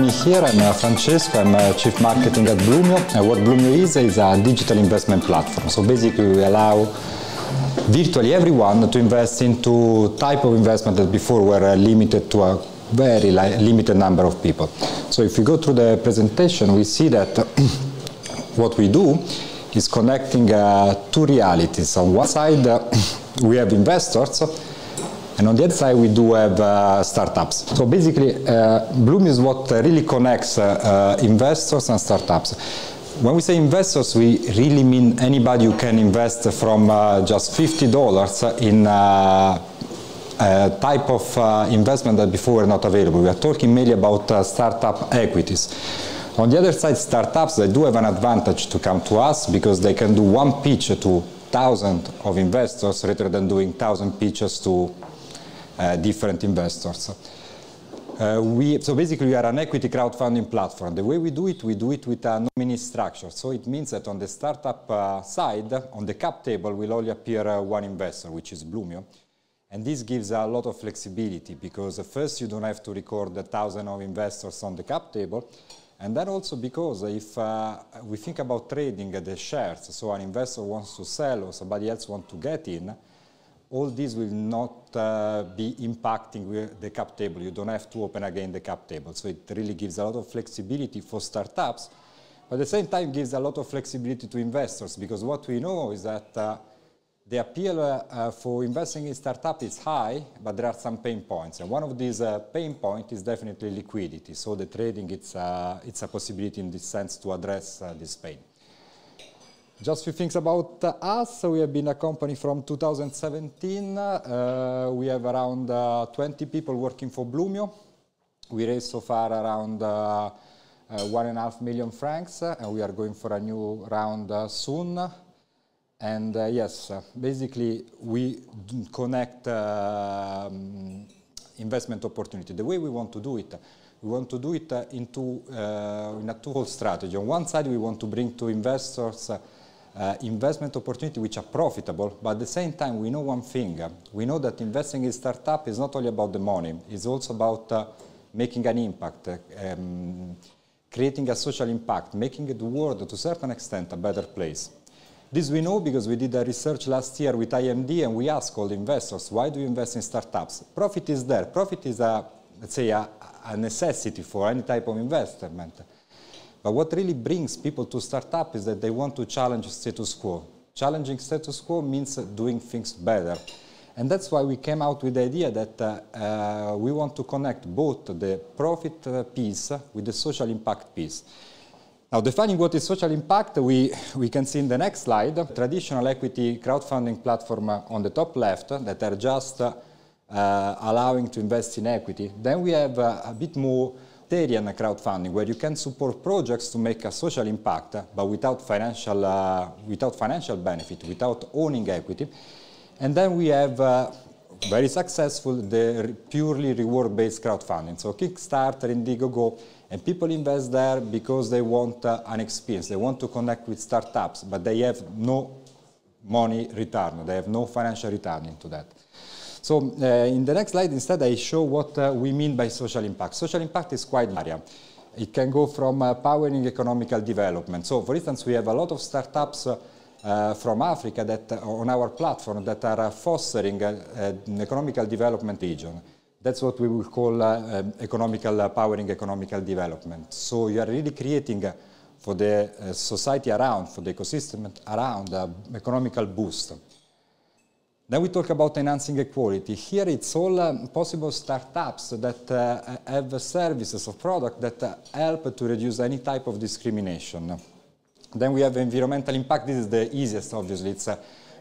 me here. I'm uh, Francesco. I'm uh, Chief Marketing at Blumio. And what Blumio is, is a digital investment platform. So basically we allow virtually everyone to invest into type of investment that before were uh, limited to a very li limited number of people. So if we go through the presentation, we see that what we do is connecting uh, two realities. On one side, uh, we have investors and on the other side, we do have uh, startups. So basically, uh, Bloom is what really connects uh, uh investors and startups. When we say investors, we really mean anybody who can invest from uh, just $50 in uh, uh, type of investment that before were not available. We are talking mainly about startup equities. On the other side, startups, they do have an advantage to come to us because they can do one pitch to thousands of investors rather than doing thousand pitches to uh, different investors. Uh, we, so basically, we are an equity crowdfunding platform. The way we do it, we do it with a nominee structure. So it means that on the startup uh, side, on the cap table, will only appear uh, one investor, which is Blumio. And this gives a lot of flexibility because uh, first, you don't have to record a thousand of investors on the cap table. And then also because if uh, we think about trading the shares, so an investor wants to sell or somebody else wants to get in, all these will not uh, be impacting the cap table. You don't have to open again the cap table. So it really gives a lot of flexibility for startups, but at the same time gives a lot of flexibility to investors because what we know is that uh, the appeal uh, uh for investing in startups is high, but there are some pain points. And one of these uh, pain points is definitely liquidity. So the trading, it's, uh, it's a possibility in this sense to address this pain. Just a few things about uh, us. we have been a company from 2017. Uh, we have around uh, 20 people working for Blumio. We raised so far around uh, uh, one and a half million francs, uh, and we are going for a new round soon. And yes, basically we connect um, investment opportunity. The way we want to do it, we want to do it into in a two-fold strategy. On one side, we want to bring to investors uh, investment opportunity which are profitable, but at the same time we know one thing. We know that investing in startup is not only about the money, it's also about uh, making an impact, uh, um, creating a social impact, making the world to a certain extent a better place. This we know because we did a research last year with IMD and we asked all the investors, why do you invest in startups? Profit is there. Profit is a, let's say, a, a necessity for any type of investment. But what really brings people to startup is that they want to challenge status quo. Challenging status quo means doing things better. And that's why we came out with the idea that uh, uh, we want to connect both the profit uh, piece with the social impact piece. Now, defining what is social impact, we, we can see in the next slide. Traditional equity crowdfunding platform uh, on the top left uh, that are just uh, allowing to invest in equity. Then we have a bit more in crowdfunding, where you can support projects to make a social impact, uh, but without financial, uh, without financial benefit, without owning equity. And then we have uh, very successful the purely reward-based crowdfunding. So Kickstarter, Indiegogo, and people invest there because they want uh, an experience. They want to connect with startups, but they have no money return. They have no financial return into that. So uh, in the next slide, instead, I show what uh, we mean by social impact. Social impact is quite an area. It can go from uh, powering economical development. So, for instance, we have a lot of startups uh, from Africa that uh, on our platform that are uh, fostering an economical development region. That's what we will call um, economical powering economical development. So you are really creating for the society around, for the ecosystem around, economical boost. Then we talk about enhancing equality. Here it's all um, possible startups that uh, have services or products that uh, help to reduce any type of discrimination. Then we have environmental impact. This is the easiest, obviously. It's uh,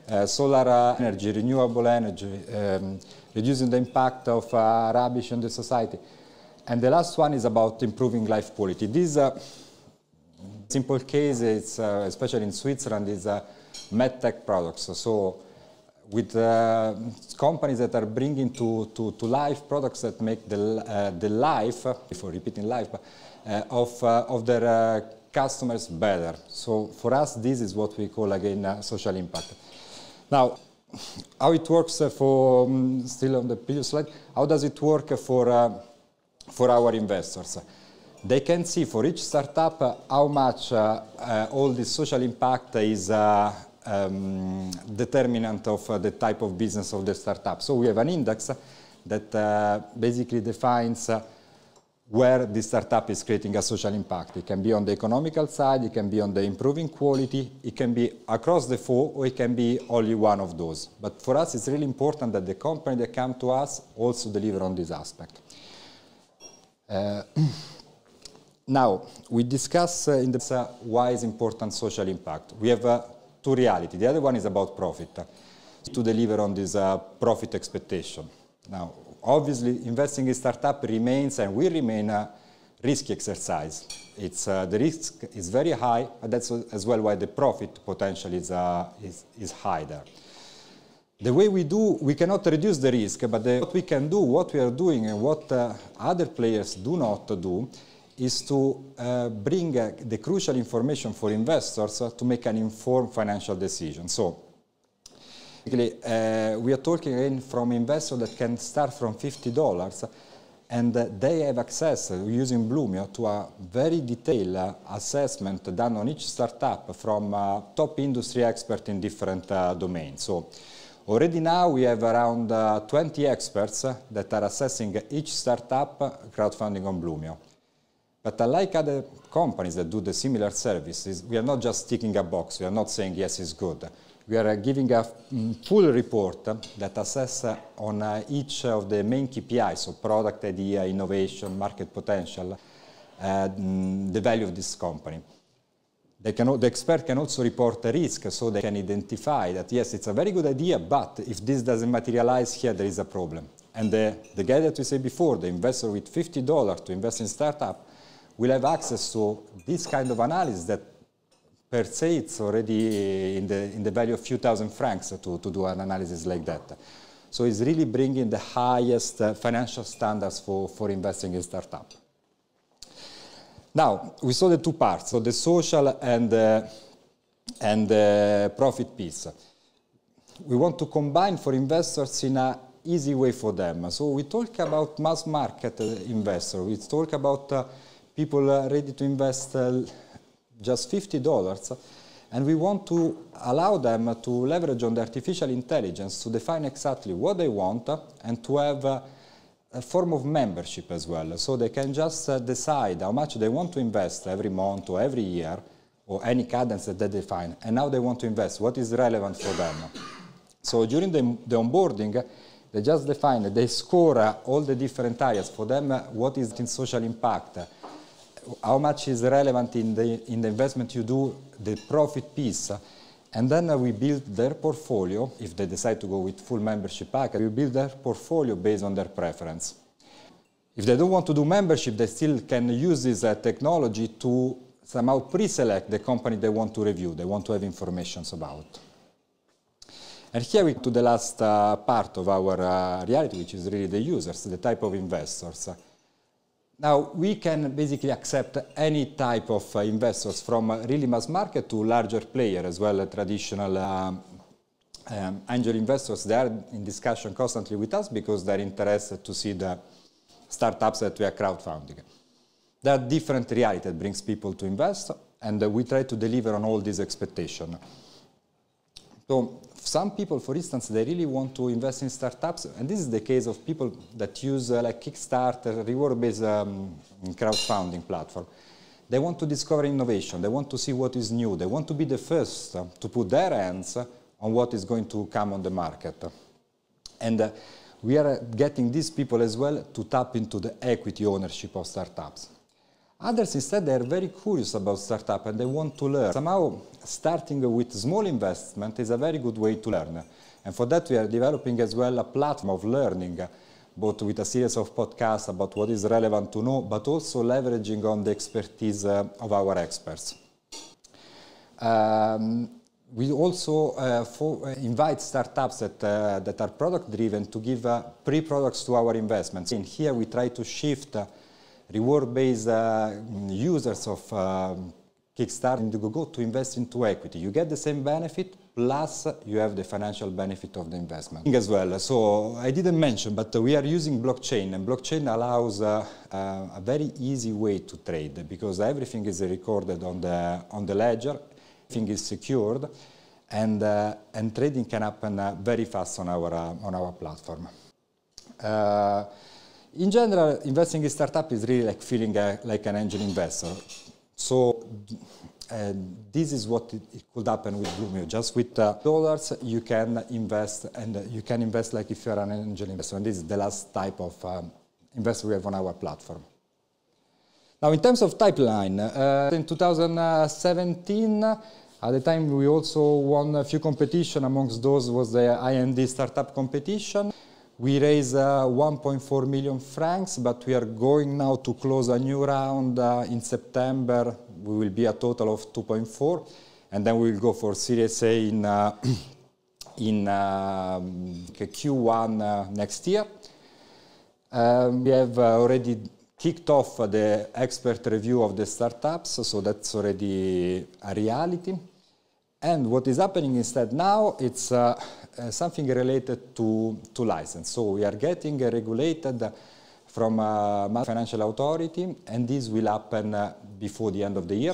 uh solar uh, energy, renewable energy, um, reducing the impact of uh, rubbish on the society. And the last one is about improving life quality. This simple case, it's, especially in Switzerland, is uh, medtech products. So with uh, companies that are bringing to, to, to, life products that make the, uh, the life, before repeating life, but, uh, of, uh, of their uh, customers better. So for us, this is what we call again uh, social impact. Now, how it works for, um, still on the previous slide, how does it work for, for our investors? They can see for each startup how much all this social impact is um, determinant of uh, the type of business of the startup. So we have an index that uh, basically defines uh, where the startup is creating a social impact. It can be on the economical side, it can be on the improving quality, it can be across the four, or it can be only one of those. But for us, it's really important that the company that come to us also deliver on this aspect. Uh, now, we discuss uh, in the uh, why is important social impact. We have to reality. The other one is about profit, to deliver on this uh, profit expectation. Now, obviously, investing in startup remains and will remain a risky exercise. It's, uh, the risk is very high, but that's as well why the profit potential is, uh, is, is high there. The way we do, we cannot reduce the risk, but the, what we can do, what we are doing, and what uh, other players do not do is to uh, bring uh, the crucial information for investors uh, to make an informed financial decision. So, basically, uh, we are talking again from investors that can start from $50 and they have access using Blumio to a very detailed uh, assessment done on each startup from uh, top industry experts in different domains. So, Already now we have around 20 experts that are assessing each startup crowdfunding on Blumio. But unlike other companies that do the similar services, we are not just ticking a box. We are not saying, yes, it's good. We are uh, giving a mm, full report that assesses uh, on uh, each of the main KPIs, so product idea, innovation, market potential, mm, the value of this company. Can, the expert can also report a risk, so they can identify that, yes, it's a very good idea, but if this doesn't materialize here, there is a problem. And the, the guy that we said before, the investor with $50 to invest in startup, will have access to this kind of analysis that per se it's already in the, in the value of few thousand francs to, to do an analysis like that. So it's really bringing the highest uh, financial standards for, for investing in startup. Now, we saw the two parts, so the social and, uh, and the uh, profit piece. We want to combine for investors in an easy way for them. So we talk about mass market uh, investor, we talk about uh, people are ready to invest uh, just $50 and we want to allow them to leverage on the artificial intelligence to define exactly what they want and to have a form of membership as well. So they can just uh, decide how much they want to invest every month or every year or any cadence that they define and now they want to invest, what is relevant for them. So during the, the onboarding, they just define, they score all the different areas. For them, uh, what is in social impact? how much is relevant in the, in the investment you do, the profit piece. And then we build their portfolio, if they decide to go with full membership package, we build their portfolio based on their preference. If they don't want to do membership, they still can use this uh, technology to somehow pre-select the company they want to review, they want to have informations about. And here we to the last uh, part of our uh, reality, which is really the users, the type of investors. Now, we can basically accept any type of uh, investors from uh, really mass market to larger player as well, uh, traditional um, um, angel investors. They are in discussion constantly with us because they're interested to see the startups that we are crowdfunding. There are different reality that brings people to invest, and we try to deliver on all these expectations. So some people, for instance, they really want to invest in startups, and this is the case of people that use uh, like Kickstarter, reward-based um, crowdfunding platform. They want to discover innovation. They want to see what is new. They want to be the first uh, to put their hands on what is going to come on the market. And uh, we are uh, getting these people as well to tap into the equity ownership of startups. Others instead they are very curious about startup and they want to learn. Somehow starting with small investment is a very good way to learn. And for that we are developing as well a platform of learning, both with a series of podcasts about what is relevant to know, but also leveraging on the expertise uh, of our experts. Um, we also uh, for, uh, invite startups that, uh, that are product driven to give uh, pre-products to our investments. And here we try to shift uh, reward-based uh, users of uh, Kickstarter and Indiegogo to invest into equity. You get the same benefit, plus you have the financial benefit of the investment as well. So I didn't mention, but we are using blockchain, and blockchain allows uh, uh, a very easy way to trade because everything is recorded on the on the ledger, everything is secured, and uh, and trading can happen uh, very fast on our on our platform in general, investing in startup is really like feeling a, like an angel investor. So uh, this is what it, it, could happen with Bloomu. Just with uh, dollars, you can invest, and uh, you can invest like if you are an angel investor. And this is the last type of um, investor we have on our platform. Now, in terms of pipeline, uh, in 2017, at the time we also won a few competition. Amongst those was the IND startup competition. We raised uh, 1.4 million francs, but we are going now to close a new round uh, in September. We will be a total of 2.4, and then we will go for Series A in uh, in um, Q1 next year. Um, we have already kicked off the expert review of the startups, so that's already a reality. And what is happening instead now, it's uh, uh, something related to, to license. So we are getting uh, regulated from uh, a financial authority, and this will happen uh, before the end of the year.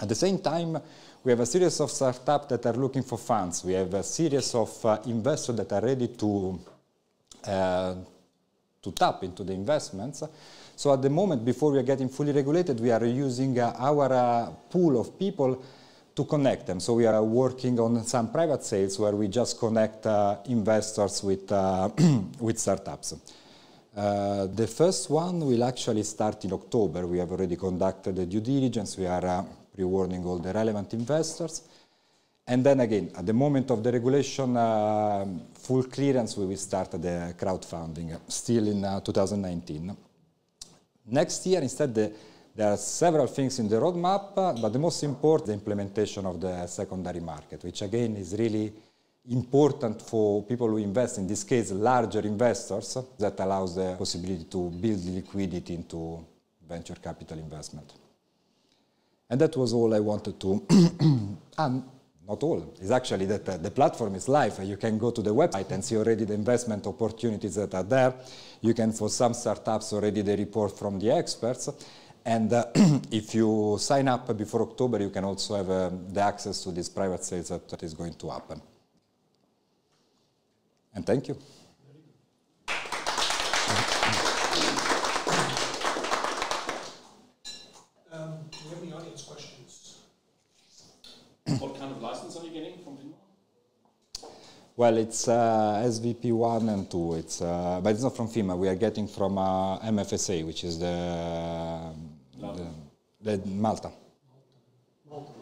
At the same time, we have a series of startups that are looking for funds. We have a series of uh, investors that are ready to, to tap into the investments. So at the moment, before we are getting fully regulated, we are using our pool of people to connect them. So we are working on some private sales where we just connect uh, investors with, uh, with startups. Uh, the first one will actually start in October. We have already conducted the due diligence. We are uh, pre-warning all the relevant investors. And then again, at the moment of the regulation, uh, full clearance, we will start the crowdfunding, uh, still in 2019. Next year, instead, the there are several things in the roadmap, uh, but the most important, the implementation of the secondary market, which again is really important for people who invest, in this case, larger investors, that allows the possibility to build liquidity into venture capital investment. And that was all I wanted to. and not all. It's actually that uh, the platform is live. You can go to the website and see already the investment opportunities that are there. You can, for some startups, already the report from the experts. And uh, if you sign up before October, you can also have um, the access to these private sales that is going to happen. And thank you. Um, do you have any audience questions? what kind of license are you getting from Well, it's uh, SVP one and two. It's uh, but it's not from FEMA. We are getting from uh, MFSA, which is the um, Malta. Malta. Malta.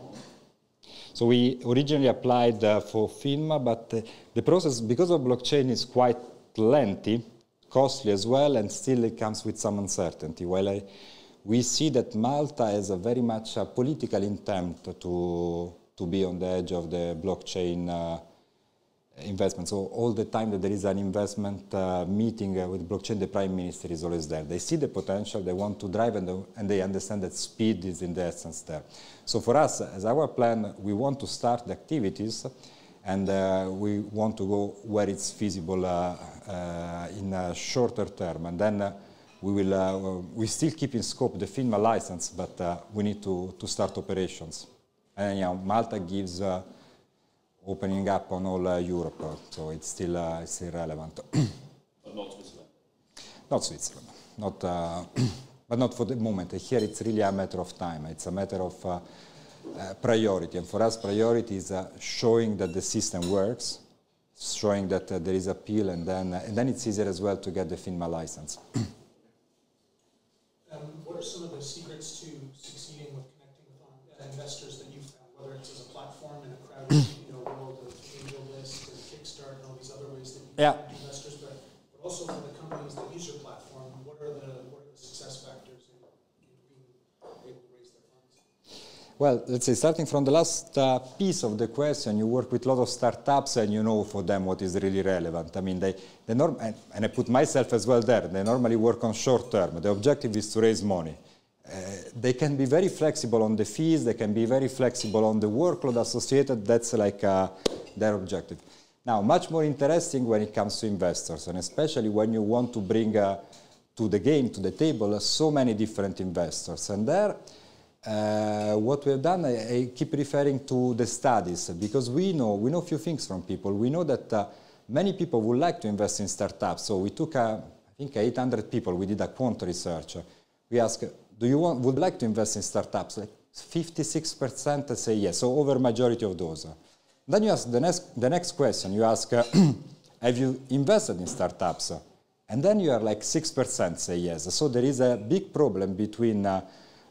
So we originally applied uh, for FINMA, but uh, the process, because of blockchain, is quite lengthy, costly as well, and still it comes with some uncertainty. While I, we see that Malta has a very much a political intent to, to be on the edge of the blockchain uh, investment. So all the time that there is an investment uh, meeting uh, with blockchain, the prime minister is always there. They see the potential, they want to drive, and, and they understand that speed is in the essence there. So for us, as our plan, we want to start the activities, and uh, we want to go where it's feasible uh, uh, in a shorter term, and then. Uh, we will we still keep in scope the FINMA license, but we need to, to start operations. And you know, Malta gives opening up on all uh, Europe, uh, so it's still uh, it's still relevant. but not Switzerland. Not Switzerland. Not, uh, but not for the moment. Here it's really a matter of time. It's a matter of priority, and for us, priority is showing that the system works, showing that there is appeal, and then and then it's easier as well to get the FINMA license. Um, what are some of the secrets to succeeding with connecting with investors that you've and all these other ways that you yeah. investors, but, but also for the companies that use your platform, what are the, what are the success factors in, in being able to raise their funds? Well, let's say starting from the last uh, piece of the question, you work with a lot of startups and you know for them what is really relevant. I mean, they, they norm and, and I put myself as well there, they normally work on short term. The objective is to raise money. Uh, they can be very flexible on the fees, they can be very flexible on the workload associated, that's like uh, their objective. Now, much more interesting when it comes to investors, and especially when you want to bring uh, to the game, to the table, uh, so many different investors. And there, uh, what we've done, I, I, keep referring to the studies, because we know, we know a few things from people. We know that uh, many people would like to invest in startups. So we took, uh, I think, 800 people. We did a quant research. We asked, do you want, would like to invest in startups? Like 56% say yes, so over majority of those. Then you ask the next, the next question. You ask, uh, have you invested in startups? And then you are like 6% say yes. So there is a big problem between uh,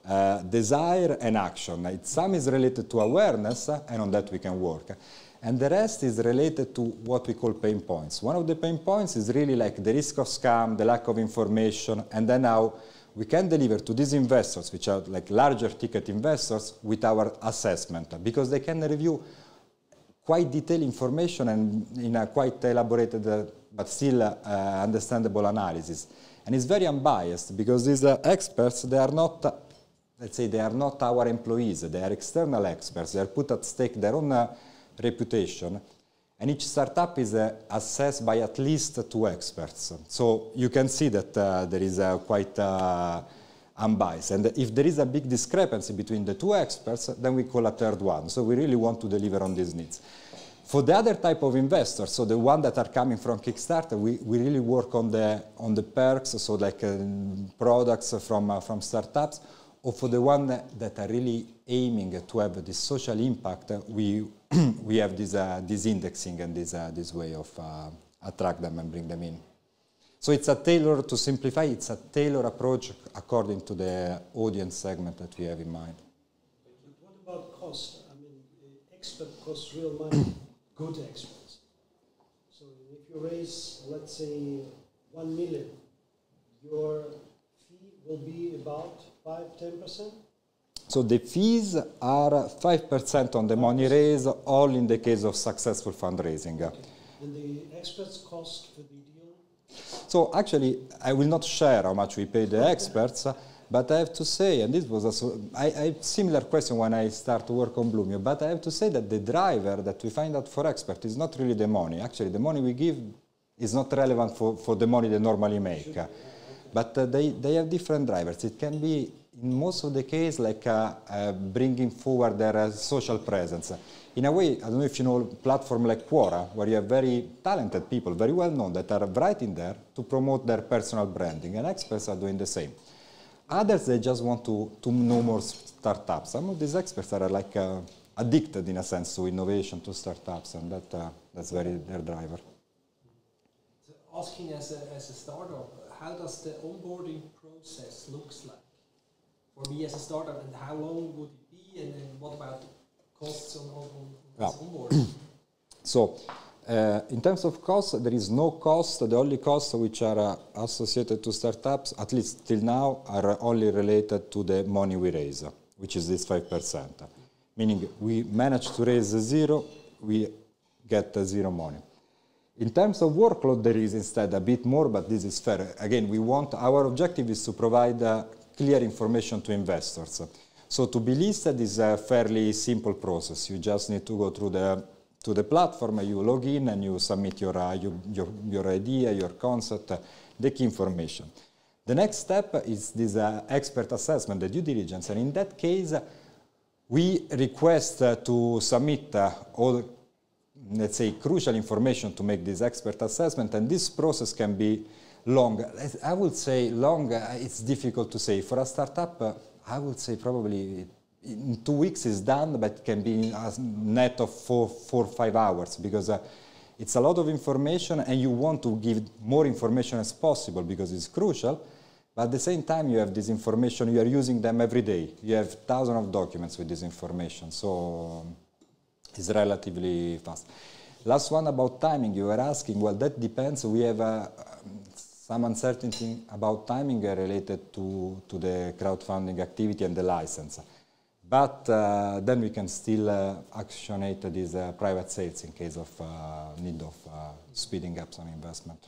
uh, desire and action. It, some is related to awareness, uh, and on that we can work. And the rest is related to what we call pain points. One of the pain points is really like the risk of scam, the lack of information, and then how we can deliver to these investors, which are like larger ticket investors, with our assessment, because they can review quite detailed information and in a quite elaborated uh, but still uh, understandable analysis. And it's very unbiased because these uh, experts, they are not, let's say, they are not our employees. They are external experts. They are put at stake their own uh, reputation. And each startup is uh, assessed by at least two experts. So you can see that uh, there is a quite unbiased. And if there is a big discrepancy between the two experts, then we call a third one. So we really want to deliver on these needs. For the other type of investors, so the one that are coming from Kickstarter, we, we really work on the, on the perks, so like uh, products from, uh, from startups, or for the one that, that are really aiming to have this social impact, uh, we, we have this, uh, this indexing and this, uh, this way of attract them and bring them in. So it's a tailor, to simplify, it's a tailor approach according to the audience segment that we have in mind. What about cost? I mean, expert costs real money, good experts. So if you raise, let's say, one million, your fee will be about 5 10%? So the fees are 5% on the money raised, all in the case of successful fundraising. Okay. And the experts cost for the so actually, I will not share how much we pay the experts, but I have to say, and this was a I, I, similar question when I start to work on Blumio, but I have to say that the driver that we find out for experts is not really the money. Actually, the money we give is not relevant for, for the money they normally make. But uh, they, they have different drivers. It can be, in most of the case, like uh, uh, bringing forward their uh, social presence. In a way, I don't know if you know platform like Quora, where you have very talented people, very well known, that are writing there to promote their personal branding, and experts are doing the same. Others, they just want to, to know more startups. Some of these experts are like addicted in a sense to innovation, to startups, and that uh, that's very their driver. So asking as a, as a startup how does the onboarding process looks like for me as a startup, and how long would it be, and then what about costs on, on, yeah. onboarding? so. Uh, in terms of cost, there is no cost. The only costs which are uh, associated to startups, at least till now, are only related to the money we raise, which is this 5%. Meaning we manage to raise zero, we get zero money. In terms of workload, there is instead a bit more, but this is fair. Again, we want, our objective is to provide uh, clear information to investors. So to be listed is a fairly simple process. You just need to go through the to the platform, you log in and you submit your, uh, you, your, your, idea, your concept, uh, the key information. The next step is this uh, expert assessment, the due diligence, and in that case, we request uh, to submit uh, all let's say, crucial information to make this expert assessment, and this process can be long. I would say long, uh, it's difficult to say. For a startup, uh, I would say probably in two weeks is done, but it can be a net of four, four five hours because uh, it's a lot of information and you want to give more information as possible because it's crucial. But at the same time, you have this information, you are using them every day. You have thousands of documents with this information. So um, is relatively fast. Last one about timing, you were asking, well, that depends. We have uh, some uncertainty about timing related to, to the crowdfunding activity and the license. But uh, then we can still uh, actionate these uh, private sales in case of uh, need of uh, speeding up some investment.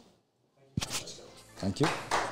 Thank you. Thank you.